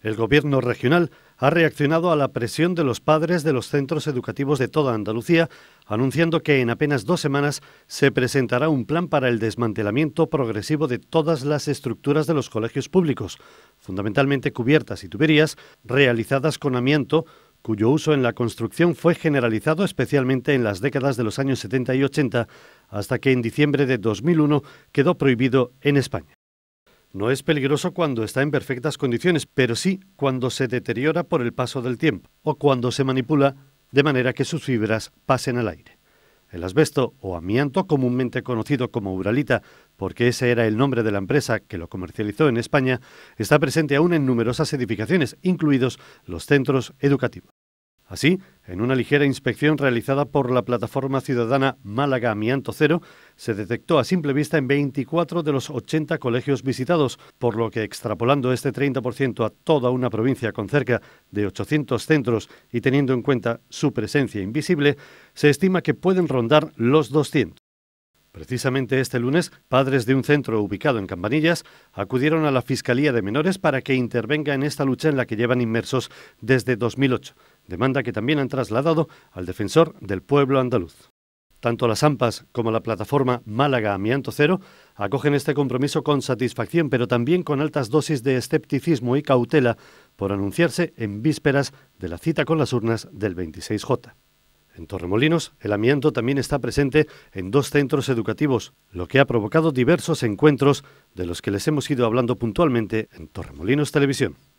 El gobierno regional ha reaccionado a la presión de los padres de los centros educativos de toda Andalucía, anunciando que en apenas dos semanas se presentará un plan para el desmantelamiento progresivo de todas las estructuras de los colegios públicos, fundamentalmente cubiertas y tuberías realizadas con amianto, cuyo uso en la construcción fue generalizado especialmente en las décadas de los años 70 y 80, hasta que en diciembre de 2001 quedó prohibido en España. No es peligroso cuando está en perfectas condiciones, pero sí cuando se deteriora por el paso del tiempo o cuando se manipula de manera que sus fibras pasen al aire. El asbesto o amianto, comúnmente conocido como Uralita, porque ese era el nombre de la empresa que lo comercializó en España, está presente aún en numerosas edificaciones, incluidos los centros educativos. Así, en una ligera inspección realizada por la plataforma ciudadana Málaga Amianto Cero, se detectó a simple vista en 24 de los 80 colegios visitados, por lo que extrapolando este 30% a toda una provincia con cerca de 800 centros y teniendo en cuenta su presencia invisible, se estima que pueden rondar los 200. Precisamente este lunes, padres de un centro ubicado en Campanillas acudieron a la Fiscalía de Menores para que intervenga en esta lucha en la que llevan inmersos desde 2008, demanda que también han trasladado al defensor del pueblo andaluz. Tanto las AMPAs como la plataforma Málaga Amianto Cero acogen este compromiso con satisfacción, pero también con altas dosis de escepticismo y cautela por anunciarse en vísperas de la cita con las urnas del 26J. En Torremolinos, el amianto también está presente en dos centros educativos, lo que ha provocado diversos encuentros de los que les hemos ido hablando puntualmente en Torremolinos Televisión.